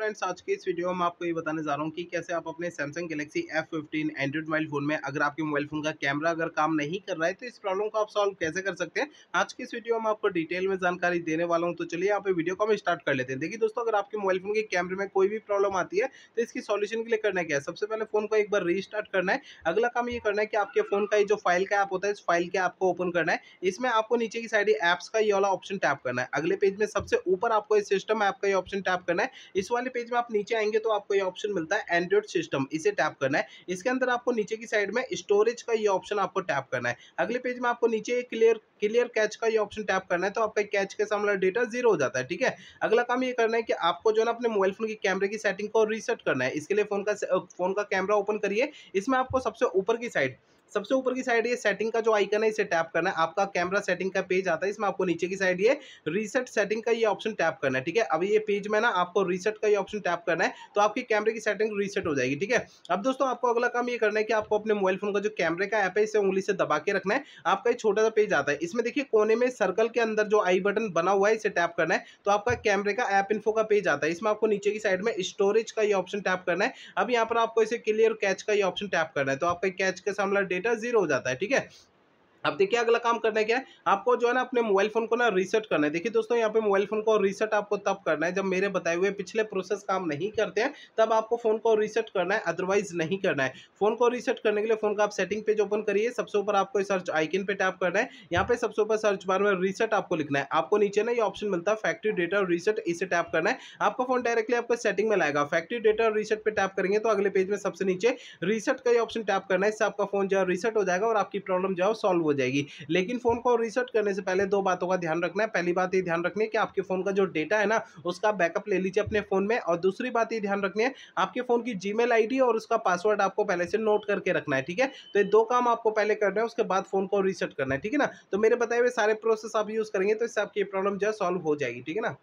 friends आज के इस वीडियो में आपको ये बताने जा रहा हूँ कि कैसे आप अपने Samsung Galaxy F fifteen Android mobile phone में अगर आपके मोबाइल फोन का कैमरा अगर काम नहीं कर रहा है तो इस प्रॉब्लम को आप सॉल्व कैसे कर सकते हैं आज के इस वीडियो में आपको डिटेल में जानकारी देने वाला हूँ तो चलिए आप वीडियो को हम स्टार्ट कर लेते हैं देखिए दोस्तों अगर आपके मोबाइल फोन के कैमरे में कोई भी प्रॉब्लम आती है तो इसकी सोल्यूशन के लिए करना क्या है सबसे पहले फोन को एक बार रीस्टार्ट करना है अगला काम ये करना है कि आपके फोन का ये जो फाइल का ऐप होता है इस फाइल के ऐप को ओपन करना है इसमें आपको नीचे की साइड ऐप्स का ये वाला ऑप्शन टैप करना है अगले पेज में सबसे ऊपर आपको सिस्टम ऐप का ये ऑप्शन टैप करना है इस वाले वाले पेज में आप नीचे आएंगे तो आपको ये ऑप्शन मिलता है एंड्रॉइड सिस्टम इसे टैप करना है इसके अंदर आपको नीचे की साइड में स्टोरेज का ये ऑप्शन आपको टैप करना है अगले पेज में आपको नीचे क्लियर क्लियर कैच का ये ऑप्शन टैप करना है तो आपका कैच के सामने डेटा जीरो हो जाता है ठीक है अगला काम ये करना है कि आपको जो है अपने मोबाइल फोन की कैमरे की सेटिंग को रीसेट करना है इसके लिए फोन का फोन का कैमरा ओपन करिए इसमें आपको सबसे ऊपर की साइड सबसे ऊपर की साइड ये सेटिंग का जो आइकन है इसे टैप करना है आपका कैमरा सेटिंग का पेज आता है इसमें आपको नीचे की साइड ये रीसेट सेटिंग का ये ऑप्शन टैप करना है ठीक है अभी ये पेज में ना आपको रीसेट का ये ऑप्शन टैप करना है तो आपकी कैमरे की सेटिंग रीसेट हो जाएगी ठीक है अब दोस्तों आपको अगला काम ये करना है कि आपको अपने मोबाइल फोन का जो कैमरे का ऐप है इसे उंगली से दबा के रखना है आपका एक छोटा सा पेज आता है इसमें देखिए कोने में सर्कल के अंदर जो आई बटन बना हुआ है इसे टैप करना है तो आपका कैमरे का ऐप इन्फो का पेज आता है इसमें आपको नीचे की साइड में स्टोरेज का ये ऑप्शन टैप करना है अब यहाँ पर आपको इसे क्लियर कैच का ये ऑप्शन टैप करना है तो आपका कैच के सामने डेटा जीरो हो जाता है ठीक है अब देखिए अगला काम करना क्या है आपको जो है ना अपने मोबाइल फोन को ना रीसेट करना है देखिए दोस्तों यहाँ पे मोबाइल फोन को रीसेट आपको तब करना है जब मेरे बताए हुए पिछले प्रोसेस काम नहीं करते हैं तब आपको फोन को रीसेट करना है अदरवाइज नहीं करना है फोन को रीसेट करने के लिए फोन का आप सेटिंग पेज ओपन करिए सबसे ऊपर आपको सर्च आइकिन पे टैप करना है यहाँ पे सबसे ऊपर सर्च बार में रीसेट आपको लिखना है आपको नीचे ना ये ऑप्शन मिलता है फैक्ट्री डेटा रीसेट इसे टैप करना है आपका फोन डायरेक्टली आपको सेटिंग में लाएगा फैक्ट्री डेटा रीसेट पर टैप करेंगे तो अगले पेज में सबसे नीचे रीसेट का ये ऑप्शन टैप करना है इससे आपका फोन जो है रीसेट हो जाएगा और आपकी प्रॉब्लम जो है सॉल्व हो जाएगी लेकिन फ़ोन को रिसेट करने से पहले दो बातों का ध्यान रखना है पहली बात ये ध्यान रखनी है कि आपके फ़ोन का जो डेटा है ना उसका बैकअप ले लीजिए अपने फ़ोन में और दूसरी बात ये ध्यान रखनी है आपके फ़ोन की जी मेल और उसका पासवर्ड आपको पहले से नोट करके रखना है ठीक है तो ये दो काम आपको पहले करना है उसके बाद फ़ोन को रिसेट करना है ठीक है ना तो मेरे बताए हुए सारे प्रोसेस आप यूज़ करेंगे तो इससे आपकी प्रॉब्लम जो है सॉल्व हो जाएगी ठीक है ना